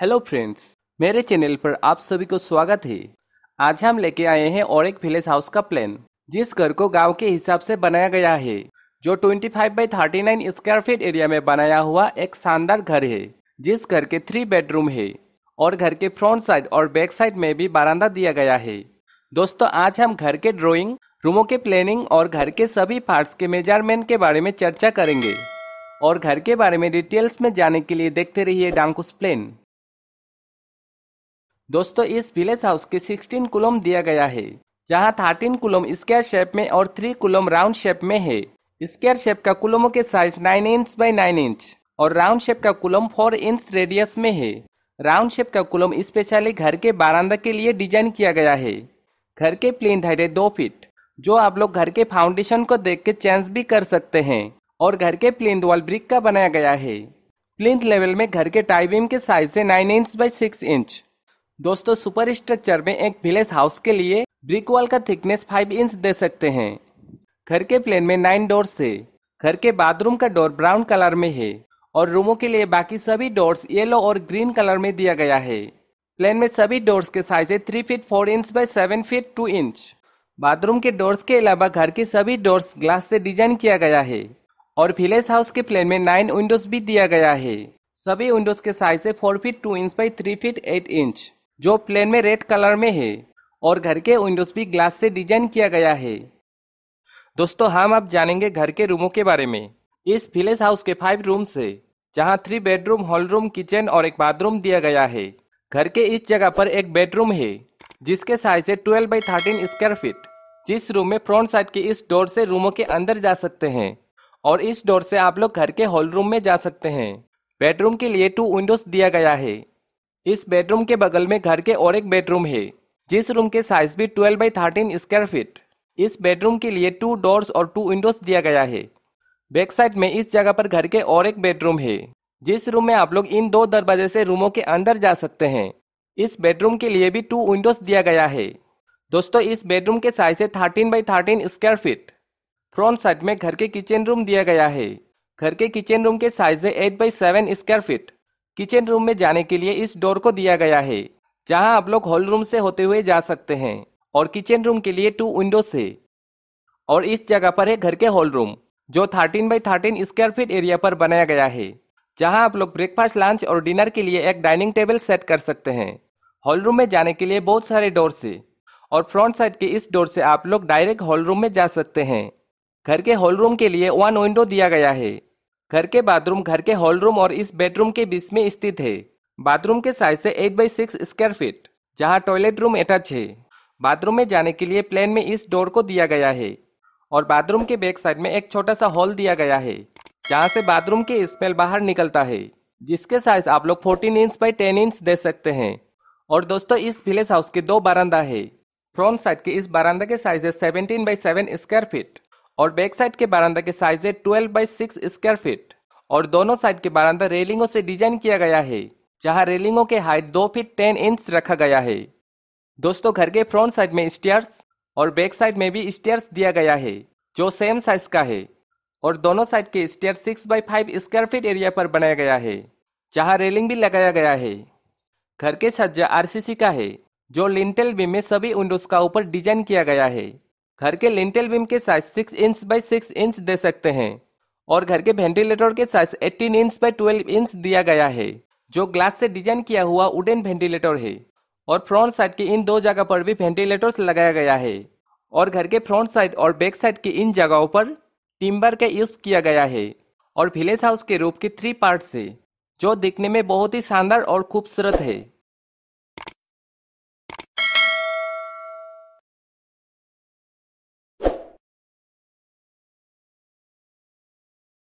hello friends मेरे channel पर आप सभी को स्वागत है आज हम लेके आए हैं और एक विलेज हाउस का प्लान जिस घर को गांव के हिसाब से बनाया गया है जो 25 five by thirty square feet area में बनाया हुआ एक शानदार घर है जिस घर के थ्री बेडरूम है और घर के फ्रंट साइड और बैक साइड में भी बारांदा दिया गया है दोस्तों आज हम घर के ड्रॉइंग रूमों के प्लानिंग और घर के सभी पार्ट्स के मेजरमेंट के बारे में चर्चा करेंगे और घर के बारे में डिटेल्स में जाने के लिए देखते रहिए डांकुस प्लेन दोस्तों इस विलेज हाउस के 16 कुलम दिया गया है जहां 13 कुलम स्क्वायर शेप में और 3 कुलम राउंड शेप में है स्क्वायर शेप का कुलमों के साइज 9 इंच बाई 9 इंच और राउंड शेप का कुलम 4 इंच रेडियस में है राउंड शेप का कुलम स्पेशली घर के बारांदा के लिए डिजाइन किया गया है घर के प्लेन धैर्य दो फीट जो आप लोग घर के फाउंडेशन को देख के चेंज भी कर सकते हैं और घर के प्लेन वॉल ब्रिक का बनाया गया है प्लिंथ लेवल में घर के टाइबिम के साइज से 9 इंच बाई 6 इंच दोस्तों सुपर स्ट्रक्चर में एक विलेज हाउस के लिए ब्रिक वॉल का थिकनेस फाइव इंच दे सकते हैं घर के प्लेन में नाइन डोर्स है घर के बाथरूम का डोर ब्राउन कलर में है और रूमों के लिए बाकी सभी डोर्स येलो और ग्रीन कलर में दिया गया है प्लेन में सभी डोर्स के साइज है three feet four inch by seven feet two inch bathroom के डोर्स के अलावा घर के सभी डोर्स ग्लास से डिजाइन किया गया है और विलेज हाउस के प्लेन में नाइन विंडोज भी दिया गया है सभी विंडोज के साइज है four feet two inch by three feet eight inch जो प्लेन में रेड कलर में है और घर के विंडोज भी ग्लास से डिजाइन किया गया है दोस्तों हम अब जानेंगे घर के रूमों के बारे में इस विलेज हाउस के फाइव रूम्स है जहाँ three bedroom hall room kitchen और एक बाथरूम दिया गया है घर के इस जगह पर एक बेडरूम है जिसके साइज है twelve by thirteen square feet जिस रूम में फ्रंट साइड के इस डोर से रूमों के अंदर जा सकते हैं और इस डोर से आप लोग घर के हॉल रूम में जा सकते हैं बेडरूम के लिए टू विंडोज दिया गया है इस बेडरूम के बगल में घर के और एक बेडरूम है जिस रूम के साइज भी 12 बाई थर्टीन स्क्वायर फीट इस बेडरूम के लिए टू डोर्स और टू विंडोज दिया गया है बैक साइड में इस जगह पर घर के और एक बेडरूम है जिस रूम में आप लोग इन दो दरवाजे से रूमों के अंदर जा सकते हैं इस बेडरूम के लिए भी टू विंडोज दिया गया है दोस्तों इस बेडरूम के साइज है thirteen by thirteen square feet front side में घर के किचन रूम दिया गया है घर के किचन रूम के साइज है eight by seven square feet kitchen room में जाने के लिए इस डोर को दिया गया है जहां आप लोग हॉल रूम से होते हुए जा सकते हैं और किचन रूम के लिए टू विंडो से और इस जगह पर है घर के हॉल रूम जो 13 बाई 13 स्क्वायर फीट एरिया पर बनाया गया है जहां आप लोग ब्रेकफास्ट लंच और डिनर के लिए एक डाइनिंग टेबल सेट कर सकते हैं हॉल रूम में जाने के लिए बहुत सारे डोर से और फ्रंट साइड के इस डोर से आप लोग डायरेक्ट हॉल रूम में जा सकते हैं घर के हॉल रूम के लिए वन विंडो दिया गया है घर के बाथरूम घर के हॉल रूम और इस बेडरूम के बीच में स्थित है बाथरूम के साइज से eight by six square feet जहाँ टॉयलेट रूम अटैच है बाथरूम में जाने के लिए प्लेन में इस डोर को दिया गया है और बाथरूम के बैक साइड में एक छोटा सा हॉल दिया गया है जहाँ से बाथरूम के स्मेल बाहर निकलता है जिसके साइज आप लोग 14 इंच बाई 10 इंच दे सकते हैं और दोस्तों इस विलेज हाउस के दो बारंदा है फ्रंट साइड के इस बारंदा के साइज है seventeen by seven square feet और बैक साइड के बारांदा के साइज है twelve by six square feet और दोनों साइड के बारांदा रेलिंगों से डिजाइन किया गया है जहां रेलिंगों के हाइट दो फीट टेन इंच रखा गया है दोस्तों घर के फ्रंट साइड में स्टेयर्स और बैक साइड में भी स्टेयर्स दिया गया है जो सेम साइज का है और दोनों साइड के stair six by five square feet area पर बनाया गया है जहां रेलिंग भी लगाया गया है घर के सज्जा आरसीसी का है जो लिंटेल बीम में सभी विंडोज का ऊपर डिजाइन किया गया है घर के लिंटेल बीम के size six inch by six inch दे सकते हैं और घर के वेंटिलेटर के साइज 18 इंच बाई 12 इंच दिया गया है जो ग्लास से डिजाइन किया हुआ वुडन वेंटिलेटर है और फ्रंट साइड के इन दो जगह पर भी वेंटिलेटर्स लगाया गया है और घर के फ्रंट साइड और बैक साइड की इन जगहों पर टिम्बर का यूज किया गया है और विलेज हाउस के रूप के थ्री पार्ट है जो दिखने में बहुत ही शानदार और खूबसूरत है